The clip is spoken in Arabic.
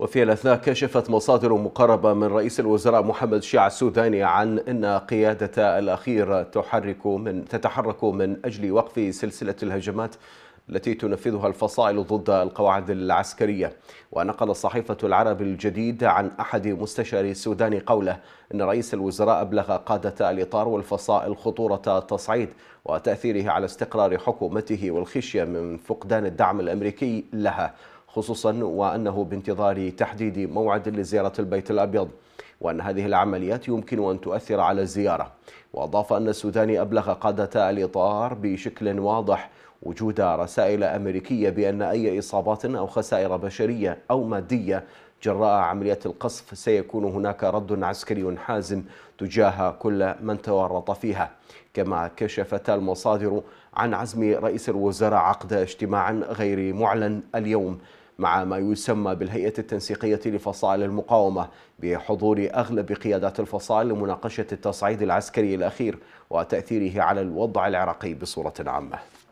وفي الأثناء كشفت مصادر مقربة من رئيس الوزراء محمد شيع السوداني عن أن قيادة الأخير تحرك من تتحرك من أجل وقف سلسلة الهجمات التي تنفذها الفصائل ضد القواعد العسكرية ونقل صحيفة العرب الجديد عن أحد مستشاري السوداني قوله أن رئيس الوزراء أبلغ قادة الإطار والفصائل خطورة تصعيد وتأثيره على استقرار حكومته والخشية من فقدان الدعم الأمريكي لها خصوصا وأنه بانتظار تحديد موعد لزيارة البيت الأبيض وأن هذه العمليات يمكن أن تؤثر على الزيارة وأضاف أن السوداني أبلغ قادة الإطار بشكل واضح وجود رسائل أمريكية بأن أي إصابات أو خسائر بشرية أو مادية جراء عملية القصف سيكون هناك رد عسكري حازم تجاه كل من تورط فيها كما كشفت المصادر عن عزم رئيس الوزراء عقد اجتماع غير معلن اليوم مع ما يسمى بالهيئة التنسيقية لفصائل المقاومة بحضور أغلب قيادات الفصائل لمناقشة التصعيد العسكري الأخير وتأثيره على الوضع العراقي بصورة عامة